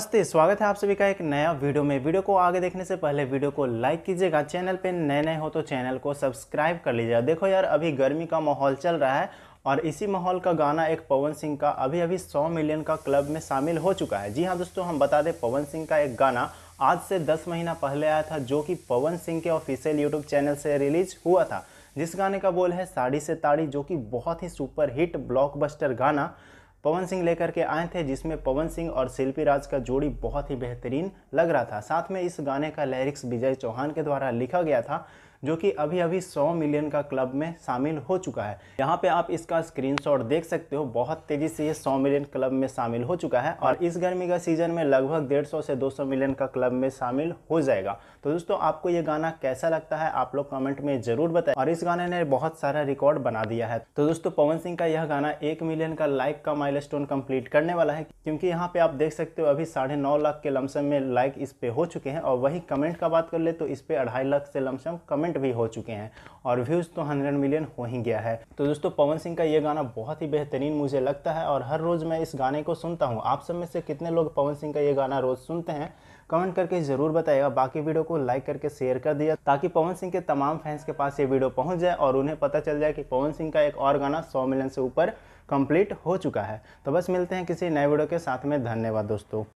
नमस्ते स्वागत है आप सभी का एक नया वीडियो में वीडियो को आगे देखने से पहले वीडियो को लाइक कीजिएगा चैनल पे नए नए हो तो चैनल को सब्सक्राइब कर लीजिएगा देखो यार अभी गर्मी का माहौल चल रहा है और इसी माहौल का गाना एक पवन सिंह का अभी अभी 100 मिलियन का क्लब में शामिल हो चुका है जी हाँ दोस्तों हम बता दें पवन सिंह का एक गाना आज से दस महीना पहले आया था जो कि पवन सिंह के ऑफिशियल यूट्यूब चैनल से रिलीज हुआ था जिस गाने का बोल है साड़ी से ताड़ी जो कि बहुत ही सुपर हिट ब्लॉकबस्टर गाना पवन सिंह लेकर के आए थे जिसमें पवन सिंह और शिल्पी राज का जोड़ी बहुत ही बेहतरीन लग रहा था साथ में इस गाने का लिरिक्स विजय चौहान के द्वारा लिखा गया था जो कि अभी अभी 100 मिलियन का क्लब में शामिल हो चुका है यहाँ पे आप इसका स्क्रीनशॉट देख सकते हो बहुत तेज़ी से ये 100 मिलियन क्लब में शामिल हो चुका है और इस गर्मी का सीजन में लगभग 150 से 200 मिलियन का क्लब में शामिल हो जाएगा तो दोस्तों आपको ये गाना कैसा लगता है आप लोग कमेंट में ज़रूर बताए और इस गाने ने बहुत सारा रिकॉर्ड बना दिया है तो दोस्तों पवन सिंह का यह गाना एक मिलियन का लाइक का माइल कंप्लीट करने वाला है क्योंकि यहाँ पे आप देख सकते हो अभी साढ़े लाख के लमसम में लाइक इस पे हो चुके हैं और वही कमेंट का बात कर ले तो इस पे अढ़ाई लाख से लमसम कमेंट कमेंट भी हो चुके हैं और व्यूज़ तो हंड्रेड मिलियन हो ही गया है तो दोस्तों पवन सिंह का ये गाना बहुत ही बेहतरीन मुझे लगता है और हर रोज़ मैं इस गाने को सुनता हूँ आप सब में से कितने लोग पवन सिंह का ये गाना रोज़ सुनते हैं कमेंट करके ज़रूर बताएगा बाकी वीडियो को लाइक करके शेयर कर दिया ताकि पवन सिंह के तमाम फैंस के पास ये वीडियो पहुंच जाए और उन्हें पता चल जाए कि पवन सिंह का एक और गाना सौ मिलियन से ऊपर कंप्लीट हो चुका है तो बस मिलते हैं किसी नए वीडियो के साथ में धन्यवाद दोस्तों